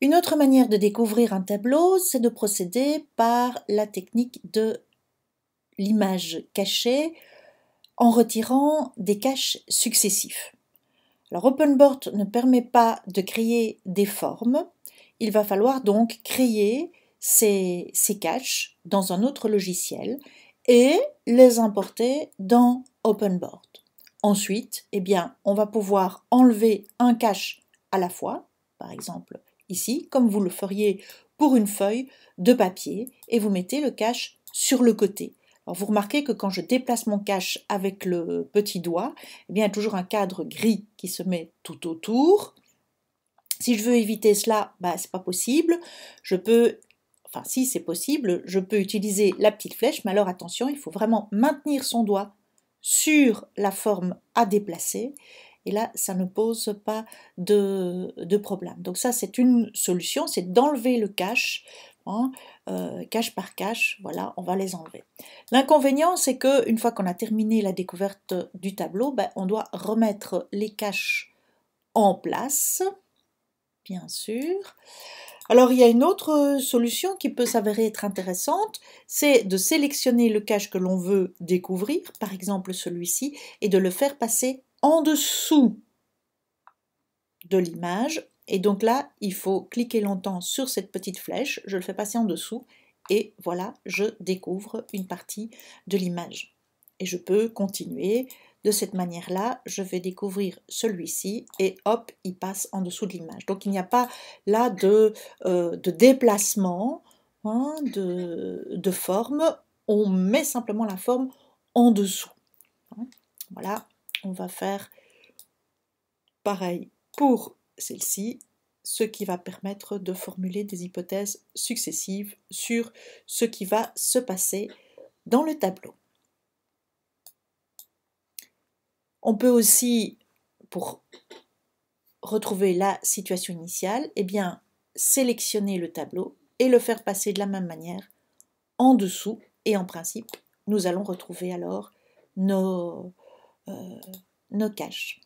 Une autre manière de découvrir un tableau, c'est de procéder par la technique de l'image cachée en retirant des caches successifs. Alors OpenBoard ne permet pas de créer des formes, il va falloir donc créer ces, ces caches dans un autre logiciel et les importer dans OpenBoard. Ensuite, eh bien, on va pouvoir enlever un cache à la fois, par exemple ici, comme vous le feriez pour une feuille de papier, et vous mettez le cache sur le côté. vous remarquez que quand je déplace mon cache avec le petit doigt, eh bien, il y a toujours un cadre gris qui se met tout autour. Si je veux éviter cela, bah, ce n'est pas possible. Je peux, enfin si c'est possible, je peux utiliser la petite flèche, mais alors attention, il faut vraiment maintenir son doigt sur la forme à déplacer et là, ça ne pose pas de, problème. Donc ça, c'est une solution, c'est d'enlever le cache. Hein, euh, cache par cache, voilà, on va les enlever. L'inconvénient, c'est que une fois qu'on a terminé la découverte du tableau, ben, on doit remettre les caches en place, bien sûr. Alors il y a une autre solution qui peut s'avérer être intéressante, c'est de sélectionner le cache que l'on veut découvrir, par exemple celui-ci, et de le faire passer en dessous de l'image. Et donc là, il faut cliquer longtemps sur cette petite flèche. Je le fais passer en dessous. Et voilà, je découvre une partie de l'image. Et je peux continuer de cette manière-là. Je vais découvrir celui-ci et hop, il passe en dessous de l'image. Donc il n'y a pas là de, euh, de déplacement hein, de, de forme. On met simplement la forme en dessous. Hein, voilà, on va faire pareil pour celle-ci, ce qui va permettre de formuler des hypothèses successives sur ce qui va se passer dans le tableau. On peut aussi, pour retrouver la situation initiale, eh bien, sélectionner le tableau et le faire passer de la même manière en dessous. Et en principe, nous allons retrouver alors nos, euh, nos caches.